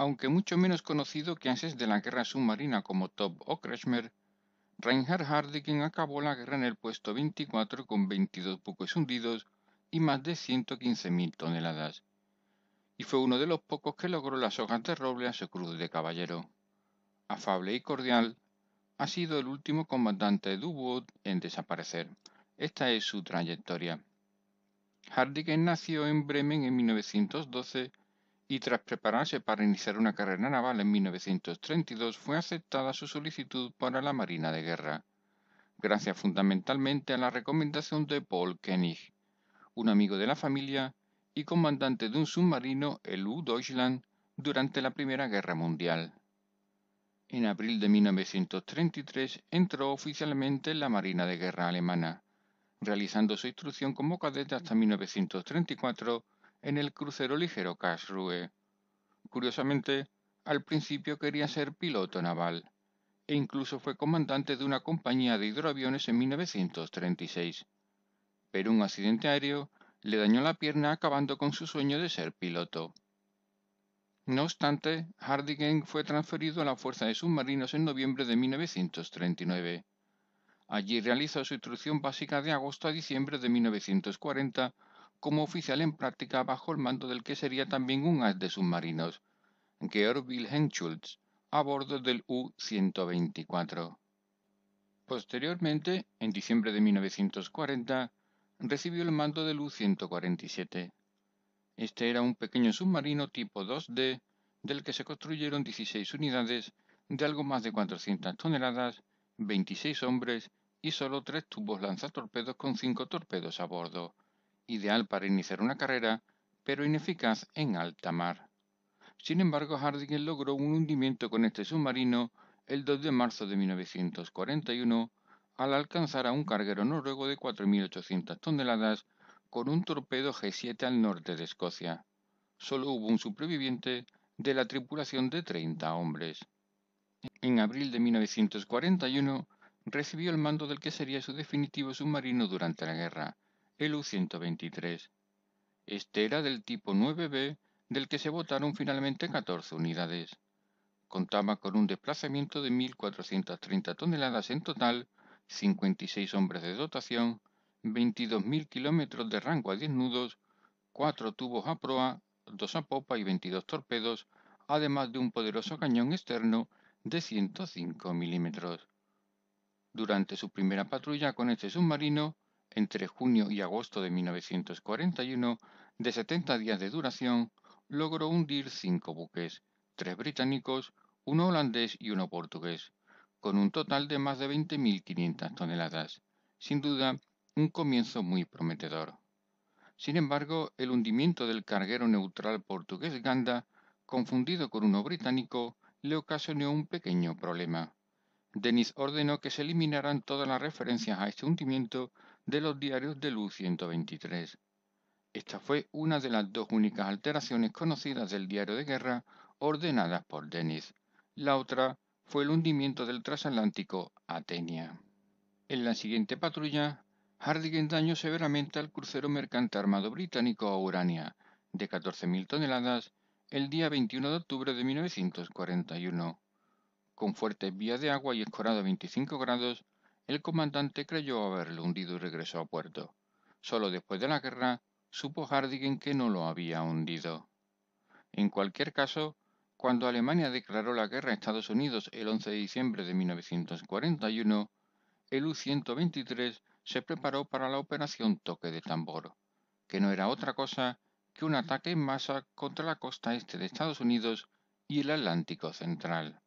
Aunque mucho menos conocido que antes de la guerra submarina como Top o Kretschmer, Reinhard Hardiken acabó la guerra en el puesto 24 con 22 buques hundidos y más de 115.000 toneladas, y fue uno de los pocos que logró las hojas de roble a su cruz de caballero. Afable y cordial, ha sido el último comandante de Dubot en desaparecer. Esta es su trayectoria. Hardiken nació en Bremen en 1912 y tras prepararse para iniciar una carrera naval en 1932 fue aceptada su solicitud para la Marina de Guerra, gracias fundamentalmente a la recomendación de Paul Koenig, un amigo de la familia y comandante de un submarino, el U-Deutschland, durante la Primera Guerra Mundial. En abril de 1933 entró oficialmente en la Marina de Guerra alemana, realizando su instrucción como cadete hasta 1934 en el crucero ligero Kashrue. Curiosamente, al principio quería ser piloto naval, e incluso fue comandante de una compañía de hidroaviones en 1936. Pero un accidente aéreo le dañó la pierna acabando con su sueño de ser piloto. No obstante, Hardigan fue transferido a la Fuerza de Submarinos en noviembre de 1939. Allí realizó su instrucción básica de agosto a diciembre de 1940 como oficial en práctica bajo el mando del que sería también un as de submarinos, Georg Wilhelm Schultz, a bordo del U-124. Posteriormente, en diciembre de 1940, recibió el mando del U-147. Este era un pequeño submarino tipo 2D del que se construyeron 16 unidades de algo más de 400 toneladas, 26 hombres y solo tres tubos lanzatorpedos con cinco torpedos a bordo, ideal para iniciar una carrera, pero ineficaz en alta mar. Sin embargo, Harding logró un hundimiento con este submarino el 2 de marzo de 1941 al alcanzar a un carguero noruego de 4.800 toneladas con un torpedo G7 al norte de Escocia. Solo hubo un superviviente de la tripulación de 30 hombres. En abril de 1941 recibió el mando del que sería su definitivo submarino durante la guerra, el U-123. Este era del tipo 9B, del que se votaron finalmente 14 unidades. Contaba con un desplazamiento de 1.430 toneladas en total, 56 hombres de dotación, 22.000 kilómetros de rango a 10 nudos, 4 tubos a proa, 2 a popa y 22 torpedos, además de un poderoso cañón externo de 105 milímetros. Durante su primera patrulla con este submarino, entre junio y agosto de 1941, de 70 días de duración, logró hundir cinco buques, tres británicos, uno holandés y uno portugués, con un total de más de 20.500 toneladas. Sin duda, un comienzo muy prometedor. Sin embargo, el hundimiento del carguero neutral portugués Ganda, confundido con uno británico, le ocasionó un pequeño problema. Denis ordenó que se eliminaran todas las referencias a este hundimiento de los diarios de Luz 123. Esta fue una de las dos únicas alteraciones conocidas del diario de guerra ordenadas por Denis. La otra fue el hundimiento del transatlántico Atenia. En la siguiente patrulla, Hardigan dañó severamente al crucero mercante armado británico Aurania, de 14.000 toneladas, el día 21 de octubre de 1941. Con fuertes vías de agua y escorado a 25 grados, el comandante creyó haberlo hundido y regresó a puerto. Solo después de la guerra supo Hardingen que no lo había hundido. En cualquier caso, cuando Alemania declaró la guerra a Estados Unidos el 11 de diciembre de 1941, el U-123 se preparó para la operación Toque de Tambor, que no era otra cosa que un ataque en masa contra la costa este de Estados Unidos y el Atlántico Central.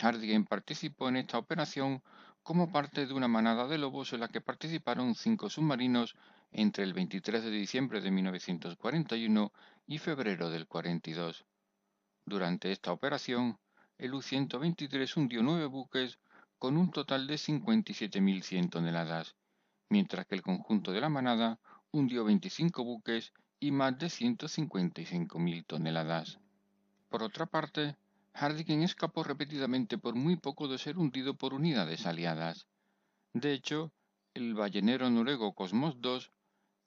Harding participó en esta operación como parte de una manada de lobos en la que participaron cinco submarinos entre el 23 de diciembre de 1941 y febrero del 42. Durante esta operación, el U-123 hundió nueve buques con un total de 57.100 toneladas, mientras que el conjunto de la manada hundió 25 buques y más de 155.000 toneladas. Por otra parte, ...Hardikin escapó repetidamente por muy poco de ser hundido por unidades aliadas. De hecho, el ballenero noruego Cosmos II,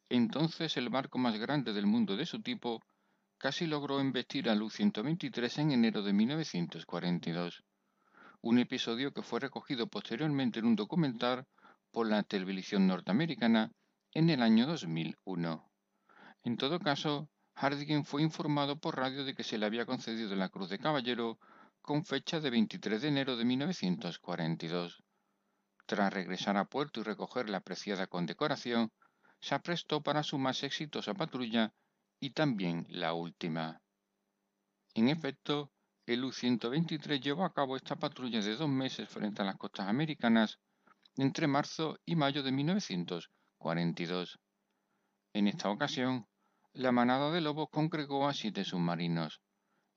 entonces el barco más grande del mundo de su tipo, casi logró embestir a Lu 123 en enero de 1942, un episodio que fue recogido posteriormente en un documental por la televisión norteamericana en el año 2001. En todo caso, Hardigan fue informado por radio de que se le había concedido la Cruz de Caballero con fecha de 23 de enero de 1942. Tras regresar a puerto y recoger la apreciada condecoración, se aprestó para su más exitosa patrulla y también la última. En efecto, el U-123 llevó a cabo esta patrulla de dos meses frente a las costas americanas entre marzo y mayo de 1942. En esta ocasión, la manada de lobos congregó a siete submarinos,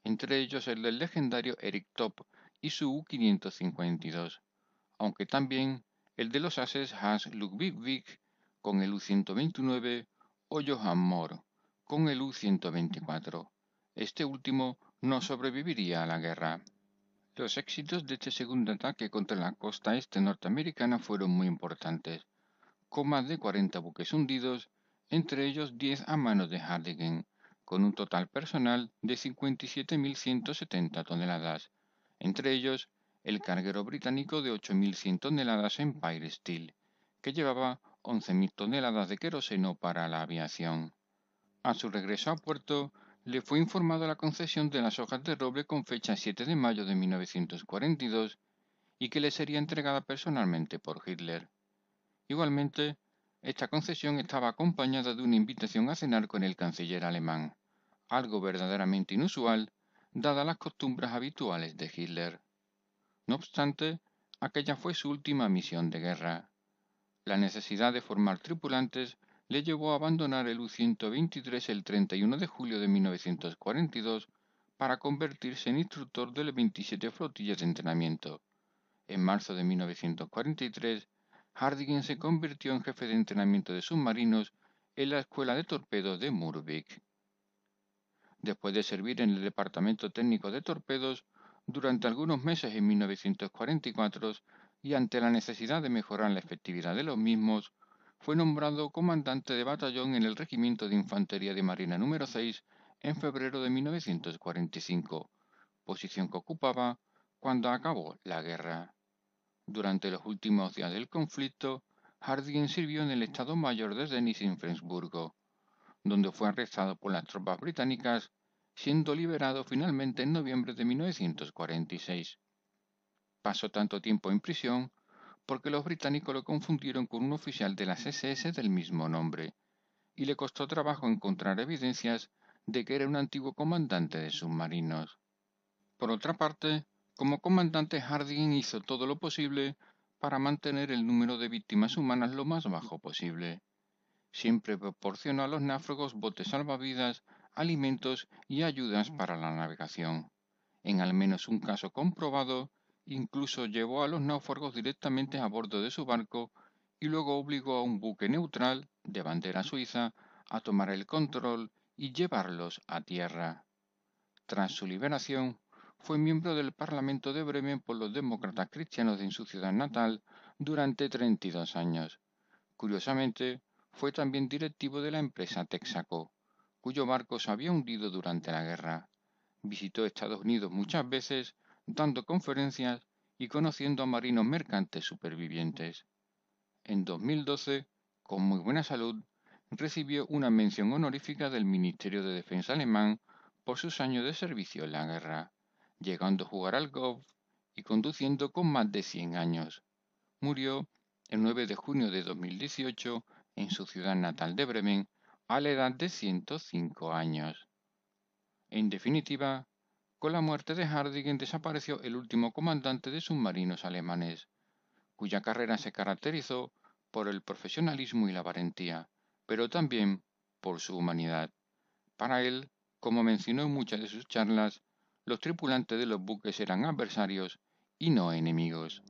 entre ellos el del legendario Eric Top y su U-552, aunque también el de los ases Hans Ludwig con el U-129 o Johann Mohr con el U-124. Este último no sobreviviría a la guerra. Los éxitos de este segundo ataque contra la costa este norteamericana fueron muy importantes, con más de 40 buques hundidos entre ellos 10 a manos de Hardingen, con un total personal de 57.170 toneladas, entre ellos el carguero británico de 8.100 toneladas Empire Steel, que llevaba 11.000 toneladas de queroseno para la aviación. A su regreso a puerto, le fue informado la concesión de las hojas de roble con fecha 7 de mayo de 1942 y que le sería entregada personalmente por Hitler. Igualmente, esta concesión estaba acompañada de una invitación a cenar con el canciller alemán, algo verdaderamente inusual, dadas las costumbres habituales de Hitler. No obstante, aquella fue su última misión de guerra. La necesidad de formar tripulantes le llevó a abandonar el U-123 el 31 de julio de 1942 para convertirse en instructor de las 27 flotillas de entrenamiento. En marzo de 1943 Harding se convirtió en jefe de entrenamiento de submarinos en la Escuela de Torpedos de Murvik. Después de servir en el Departamento Técnico de Torpedos durante algunos meses en 1944 y ante la necesidad de mejorar la efectividad de los mismos, fue nombrado comandante de batallón en el Regimiento de Infantería de Marina número 6 en febrero de 1945, posición que ocupaba cuando acabó la guerra. Durante los últimos días del conflicto, Harding sirvió en el Estado Mayor de en Frensburgo, donde fue arrestado por las tropas británicas, siendo liberado finalmente en noviembre de 1946. Pasó tanto tiempo en prisión porque los británicos lo confundieron con un oficial de las SS del mismo nombre, y le costó trabajo encontrar evidencias de que era un antiguo comandante de submarinos. Por otra parte, como comandante, Harding hizo todo lo posible para mantener el número de víctimas humanas lo más bajo posible. Siempre proporcionó a los náufragos botes salvavidas, alimentos y ayudas mm. para la navegación. En al menos un caso comprobado, incluso llevó a los náufragos directamente a bordo de su barco y luego obligó a un buque neutral, de bandera suiza, a tomar el control y llevarlos a tierra. Tras su liberación, fue miembro del Parlamento de Bremen por los demócratas cristianos en su ciudad natal durante 32 años. Curiosamente, fue también directivo de la empresa Texaco, cuyo barco se había hundido durante la guerra. Visitó Estados Unidos muchas veces, dando conferencias y conociendo a marinos mercantes supervivientes. En 2012, con muy buena salud, recibió una mención honorífica del Ministerio de Defensa alemán por sus años de servicio en la guerra llegando a jugar al golf y conduciendo con más de 100 años. Murió el 9 de junio de 2018 en su ciudad natal de Bremen a la edad de 105 años. En definitiva, con la muerte de Hardigen desapareció el último comandante de submarinos alemanes, cuya carrera se caracterizó por el profesionalismo y la valentía, pero también por su humanidad. Para él, como mencionó en muchas de sus charlas, los tripulantes de los buques eran adversarios y no enemigos.